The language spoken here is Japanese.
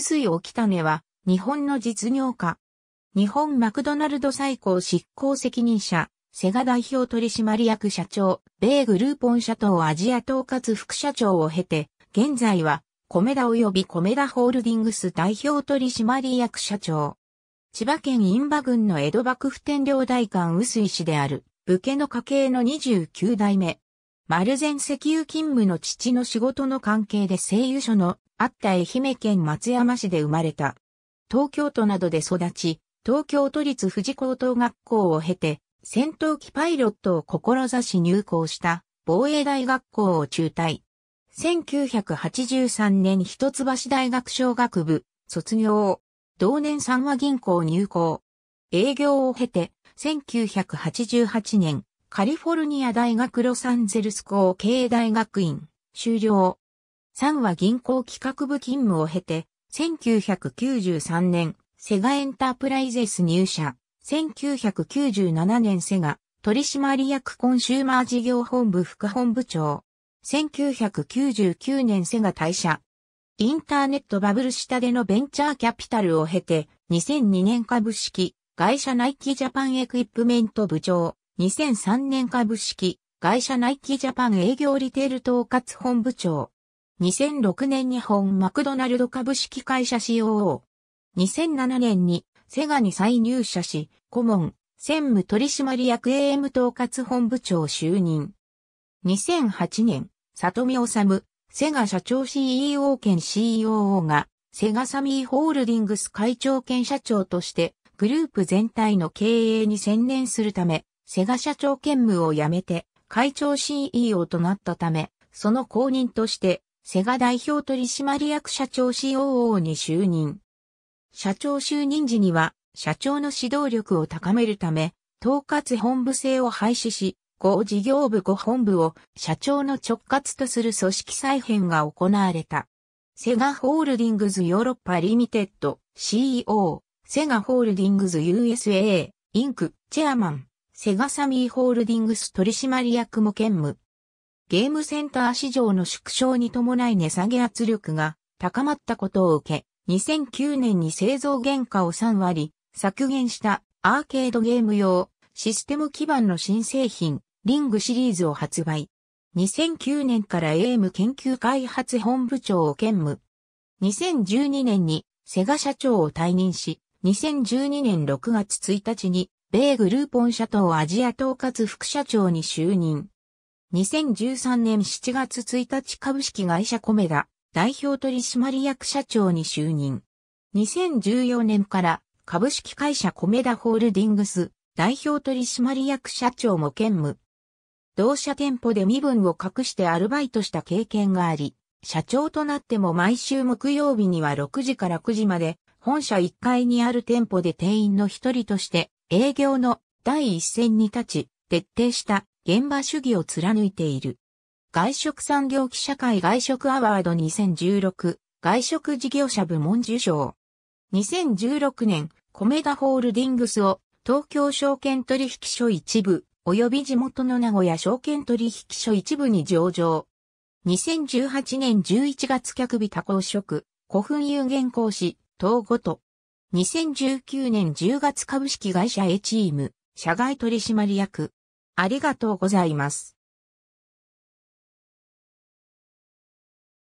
臼井沖種は、日本の実業家。日本マクドナルド最高執行責任者、セガ代表取締役社長、米グルーポン社頭アジア統括副社長を経て、現在は、コメダ及びコメダホールディングス代表取締役社長。千葉県印バ郡の江戸幕府天領代官臼井氏である、武家の家系の29代目。丸善石油勤務の父の仕事の関係で製油所のあった愛媛県松山市で生まれた。東京都などで育ち、東京都立富士高等学校を経て、戦闘機パイロットを志し入校した防衛大学校を中退。1983年一橋大学小学部卒業。同年三和銀行入校。営業を経て、1988年、カリフォルニア大学ロサンゼルス校経営大学院修了。3は銀行企画部勤務を経て、1993年、セガエンタープライゼス入社。1997年セガ、取締役コンシューマー事業本部副本部長。1999年セガ退社。インターネットバブル下でのベンチャーキャピタルを経て、2002年株式、会社ナイキジャパンエクイプメント部長、2003年株式、会社ナイキジャパン営業リテール統括本部長、2006年日本マクドナルド株式会社 COO。2007年にセガに再入社し、顧問、専務取締役 AM 統括本部長就任。2008年、里見治、セガ社長 CEO 兼 COO が、セガサミーホールディングス会長兼社長として、グループ全体の経営に専念するため、セガ社長兼務を辞めて、会長 CEO となったため、その後任として、セガ代表取締役社長 COO に就任。社長就任時には、社長の指導力を高めるため、統括本部制を廃止し、後事業部5本部を社長の直轄とする組織再編が行われた。セガホールディングズヨーロッパリミテッド CEO、セガホールディングズ USA、インク、チェアマン、セガサミーホールディングス取締役も兼務。ゲームセンター市場の縮小に伴い値下げ圧力が高まったことを受け、2009年に製造原価を3割削減したアーケードゲーム用システム基盤の新製品、リングシリーズを発売。2009年からエーム研究開発本部長を兼務。2012年にセガ社長を退任し、2012年6月1日に米グルーポン社とアジア統括副社長に就任。2013年7月1日株式会社コメダ代表取締役社長に就任。2014年から株式会社コメダホールディングス代表取締役社長も兼務。同社店舗で身分を隠してアルバイトした経験があり、社長となっても毎週木曜日には6時から9時まで本社1階にある店舗で店員の一人として営業の第一線に立ち、徹底した現場主義を貫いている。外食産業記者会外食アワード2016外食事業者部門受賞。2016年、コメダホールディングスを東京証券取引所一部及び地元の名古屋証券取引所一部に上場。2018年11月客日多公職、古墳有限講師、東ごと。2019年10月株式会社 A チーム、社外取締役。ありがとうございます。